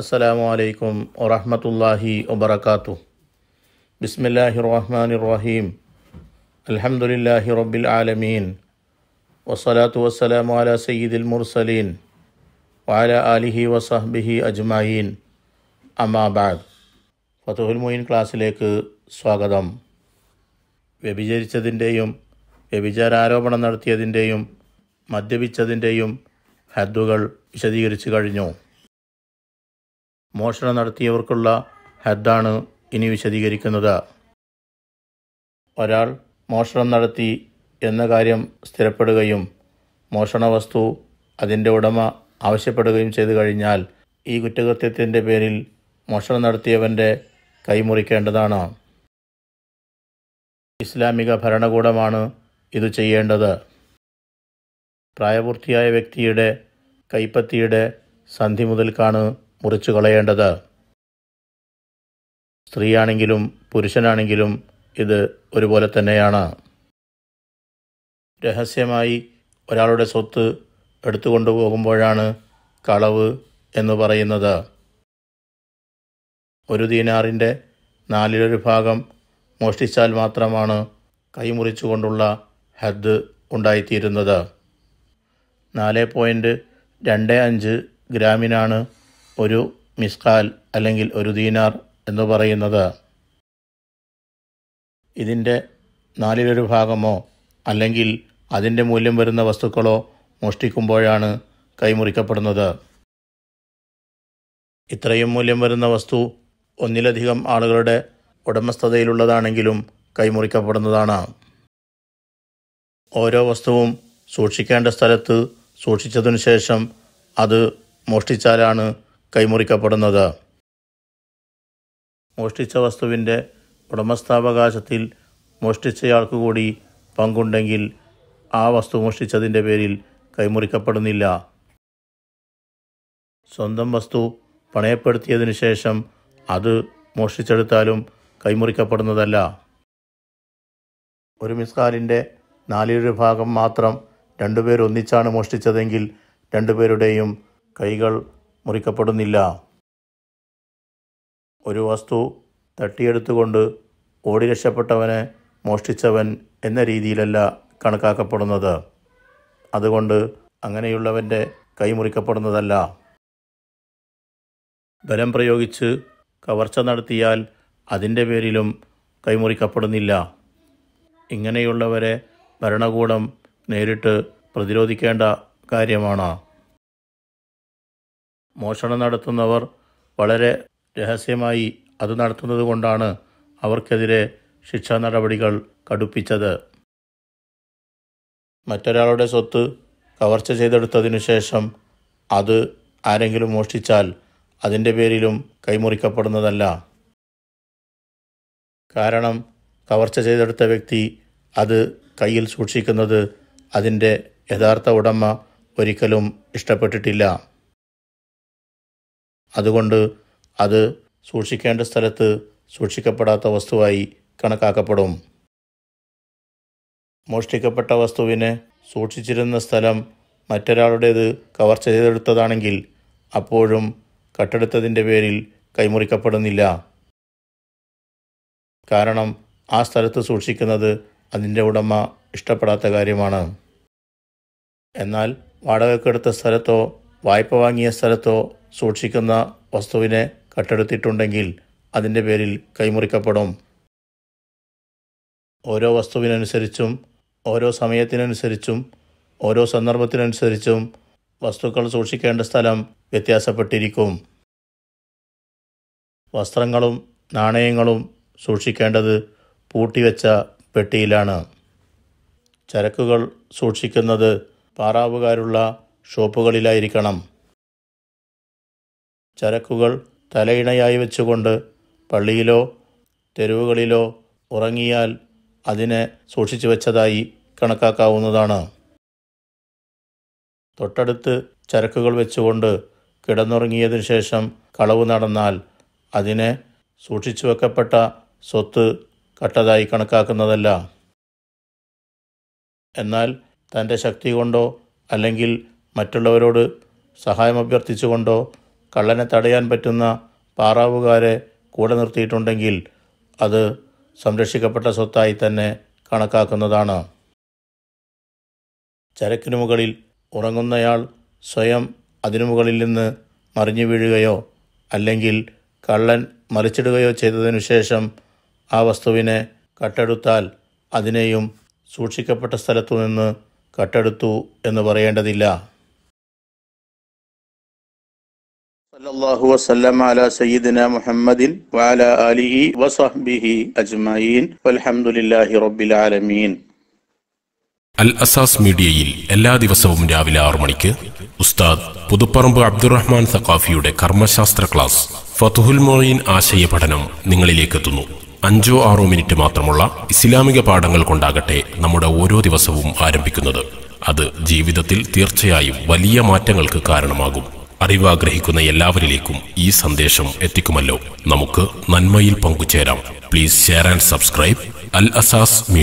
അസ്സലാമു അലൈക്കും വറഹമത്തല്ലാഹി വബർക്കാത്തു ബിസ്മില്ലാഹി റഹ്മാൻ റഹീം അലഹമുല്ലാഹി റബ്ബിൽ ആലമീൻ വസ്സലാത്തു വസ്സലാമു അല സയ്യിദിൽ മുർസലീൻ വാല അലിഹി വസഹ്ബിഹി അജ്മായീൻ അമാബാദ് ഫതുഹുൽ മൊയിൻ ക്ലാസ്സിലേക്ക് സ്വാഗതം വ്യഭിചരിച്ചതിൻ്റെയും വ്യഭിചാരോപണം നടത്തിയതിൻ്റെയും മദ്യപിച്ചതിൻ്റെയും ഹദ്ദുകൾ വിശദീകരിച്ചു കഴിഞ്ഞു മോഷണം നടത്തിയവർക്കുള്ള ഹദ്ദാണ് ഇനി വിശദീകരിക്കുന്നത് ഒരാൾ മോഷണം നടത്തി എന്ന കാര്യം സ്ഥിരപ്പെടുകയും മോഷണ വസ്തു അതിൻ്റെ ഉടമ ആവശ്യപ്പെടുകയും ചെയ്തു കഴിഞ്ഞാൽ ഈ കുറ്റകൃത്യത്തിൻ്റെ പേരിൽ മോഷണം നടത്തിയവൻ്റെ കൈമുറിക്കേണ്ടതാണ് ഇസ്ലാമിക ഭരണകൂടമാണ് ഇത് ചെയ്യേണ്ടത് പ്രായപൂർത്തിയായ വ്യക്തിയുടെ കൈപ്പത്തിയുടെ സന്ധി മുതൽക്കാണ് മുറിച്ചു കളയേണ്ടത് സ്ത്രീയാണെങ്കിലും പുരുഷനാണെങ്കിലും ഇത് ഒരുപോലെ തന്നെയാണ് രഹസ്യമായി ഒരാളുടെ സ്വത്ത് എടുത്തു കൊണ്ടുപോകുമ്പോഴാണ് കളവ് എന്ന് പറയുന്നത് ഒരു ദീനാറിൻ്റെ നാലിലൊരു ഭാഗം മോഷ്ടിച്ചാൽ മാത്രമാണ് കൈമുറിച്ചുകൊണ്ടുള്ള ഹദ് ഉണ്ടായിത്തീരുന്നത് നാല് പോയിൻറ്റ് രണ്ട് അഞ്ച് ഗ്രാമിനാണ് ഒരു മിസ്കാൽ അല്ലെങ്കിൽ ഒരു ദീനാർ എന്ന് പറയുന്നത് ഇതിൻ്റെ നാലിലൊരു ഭാഗമോ അല്ലെങ്കിൽ അതിൻ്റെ മൂല്യം വരുന്ന വസ്തുക്കളോ മോഷ്ടിക്കുമ്പോഴാണ് കൈമുറിക്കപ്പെടുന്നത് ഇത്രയും മൂല്യം വരുന്ന വസ്തു ഒന്നിലധികം ആളുകളുടെ ഉടമസ്ഥതയിലുള്ളതാണെങ്കിലും കൈമുറിക്കപ്പെടുന്നതാണ് ഓരോ വസ്തുവും സൂക്ഷിക്കേണ്ട സ്ഥലത്ത് സൂക്ഷിച്ചതിനു ശേഷം അത് മോഷ്ടിച്ചാലാണ് കൈമുറിക്കപ്പെടുന്നത് മോഷ്ടിച്ച വസ്തുവിൻ്റെ ഉടമസ്ഥാവകാശത്തിൽ മോഷ്ടിച്ചയാൾക്ക് കൂടി പങ്കുണ്ടെങ്കിൽ ആ വസ്തു മോഷ്ടിച്ചതിൻ്റെ പേരിൽ കൈമുറിക്കപ്പെടുന്നില്ല സ്വന്തം വസ്തു പണയപ്പെടുത്തിയതിനു ശേഷം അത് മോഷ്ടിച്ചെടുത്താലും കൈമുറിക്കപ്പെടുന്നതല്ല ഒരു മിസ്കാലിൻ്റെ നാലിലൊരു ഭാഗം മാത്രം രണ്ടുപേർ ഒന്നിച്ചാണ് മോഷ്ടിച്ചതെങ്കിൽ രണ്ടുപേരുടെയും കൈകൾ മുറിക്കപ്പെടുന്നില്ല ഒരു വസ്തു തട്ടിയെടുത്തുകൊണ്ട് ഓടി രക്ഷപ്പെട്ടവനെ മോഷ്ടിച്ചവൻ എന്ന രീതിയിലല്ല കണക്കാക്കപ്പെടുന്നത് അതുകൊണ്ട് അങ്ങനെയുള്ളവൻ്റെ കൈമുറിക്കപ്പെടുന്നതല്ല ബലം പ്രയോഗിച്ച് കവർച്ച നടത്തിയാൽ അതിൻ്റെ പേരിലും കൈമുറിക്കപ്പെടുന്നില്ല ഇങ്ങനെയുള്ളവരെ ഭരണകൂടം നേരിട്ട് പ്രതിരോധിക്കേണ്ട കാര്യമാണ് മോഷണം നടത്തുന്നവർ വളരെ രഹസ്യമായി അത് നടത്തുന്നതുകൊണ്ടാണ് കൊണ്ടാണ് അവർക്കെതിരെ ശിക്ഷാ നടപടികൾ കടുപ്പിച്ചത് മറ്റൊരാളുടെ സ്വത്ത് കവർച്ച ചെയ്തെടുത്തതിനു ശേഷം അത് ആരെങ്കിലും മോഷ്ടിച്ചാൽ അതിൻ്റെ പേരിലും കൈമുറിക്കപ്പെടുന്നതല്ല കാരണം കവർച്ച ചെയ്തെടുത്ത വ്യക്തി അത് കയ്യിൽ സൂക്ഷിക്കുന്നത് അതിൻ്റെ യഥാർത്ഥ ഉടമ ഒരിക്കലും ഇഷ്ടപ്പെട്ടിട്ടില്ല അതുകൊണ്ട് അത് സൂക്ഷിക്കേണ്ട സ്ഥലത്ത് സൂക്ഷിക്കപ്പെടാത്ത വസ്തുവായി കണക്കാക്കപ്പെടും മോഷ്ടിക്കപ്പെട്ട വസ്തുവിനെ സൂക്ഷിച്ചിരുന്ന സ്ഥലം മറ്റൊരാളുടേത് കവർച്ച ചെയ്തെടുത്തതാണെങ്കിൽ അപ്പോഴും കട്ടെടുത്തതിൻ്റെ പേരിൽ കൈമുറിക്കപ്പെടുന്നില്ല കാരണം ആ സ്ഥലത്ത് സൂക്ഷിക്കുന്നത് അതിൻ്റെ ഉടമ ഇഷ്ടപ്പെടാത്ത കാര്യമാണ് എന്നാൽ വാടകക്കെടുത്ത സ്ഥലത്തോ വായ്പ വാങ്ങിയ സ്ഥലത്തോ സൂക്ഷിക്കുന്ന വസ്തുവിനെ കട്ടെടുത്തിട്ടുണ്ടെങ്കിൽ അതിൻ്റെ പേരിൽ കൈമുറിക്കപ്പെടും ഓരോ വസ്തുവിനനുസരിച്ചും ഓരോ സമയത്തിനനുസരിച്ചും ഓരോ സന്ദർഭത്തിനനുസരിച്ചും വസ്തുക്കൾ സൂക്ഷിക്കേണ്ട സ്ഥലം വ്യത്യാസപ്പെട്ടിരിക്കും വസ്ത്രങ്ങളും നാണയങ്ങളും സൂക്ഷിക്കേണ്ടത് പൂട്ടിവെച്ച പെട്ടിയിലാണ് ചരക്കുകൾ സൂക്ഷിക്കുന്നത് പാറാവുകാരുള്ള ഷോപ്പുകളിലായിരിക്കണം ചരക്കുകൾ തലയിണയായി വെച്ചുകൊണ്ട് പള്ളിയിലോ തെരുവുകളിലോ ഉറങ്ങിയാൽ അതിനെ സൂക്ഷിച്ചു വെച്ചതായി കണക്കാക്കാവുന്നതാണ് തൊട്ടടുത്ത് ചരക്കുകൾ വെച്ചുകൊണ്ട് കിടന്നുറങ്ങിയതിനു ശേഷം കളവ് നടന്നാൽ അതിനെ സൂക്ഷിച്ചു വെക്കപ്പെട്ട സ്വത്ത് കട്ടതായി കണക്കാക്കുന്നതല്ല എന്നാൽ തൻ്റെ ശക്തി കൊണ്ടോ അല്ലെങ്കിൽ മറ്റുള്ളവരോട് സഹായം അഭ്യർത്ഥിച്ചുകൊണ്ടോ കള്ളനെ തടയാൻ പറ്റുന്ന പാറാവുകാരെ കൂടെ നിർത്തിയിട്ടുണ്ടെങ്കിൽ അത് സംരക്ഷിക്കപ്പെട്ട സ്വത്തായി തന്നെ കണക്കാക്കുന്നതാണ് ചരക്കിനു മുകളിൽ ഉറങ്ങുന്നയാൾ സ്വയം അതിനു മുകളിൽ നിന്ന് മറിഞ്ഞു വീഴുകയോ അല്ലെങ്കിൽ കള്ളൻ മറിച്ചിടുകയോ ചെയ്തതിനു ശേഷം ആ വസ്തുവിനെ കട്ടെടുത്താൽ അതിനെയും സൂക്ഷിക്കപ്പെട്ട സ്ഥലത്തു നിന്ന് കട്ടെടുത്തു എന്ന് പറയേണ്ടതില്ല അല്ലാഹു വസല്ലം അല സയ്യിദിന മുഹമ്മദിൻ വഅല ആലിഹി വസഹ്ബിഹി അജ്മഈൻ വൽഹംദുലില്ലാഹി റബ്ബിൽ ആലമീൻ അൽ അസാസ് മീഡിയയിൽ എല്ലാ ദിവസവും രാവിലെ ആറു മണിക്ക് ഉസ്താദ് പുതുപ്പറമ്പ് അബ്ദുറഹ്മാൻ സഖാഫിയുടെ കർമ്മശാസ്ത്ര ക്ലാസ് ഫതുഹുൽ മൊയ്യീൻ ആശയ പഠനം നിങ്ങളിലേക്ക് എത്തുന്നു അഞ്ചോ ആറോ മിനിറ്റ് മാത്രമുള്ള ഇസ്ലാമിക പാഠങ്ങൾ കൊണ്ടാകട്ടെ നമ്മുടെ ഓരോ ദിവസവും ആരംഭിക്കുന്നത് അത് ജീവിതത്തിൽ തീർച്ചയായും വലിയ മാറ്റങ്ങൾക്ക് കാരണമാകും അറിവ് ആഗ്രഹിക്കുന്ന എല്ലാവരിലേക്കും ഈ സന്ദേശം എത്തിക്കുമല്ലോ നമുക്ക് നന്മയിൽ പങ്കുചേരാം പ്ലീസ് ഷെയർ ആൻഡ് സബ്സ്ക്രൈബ് അൽ അസാസ്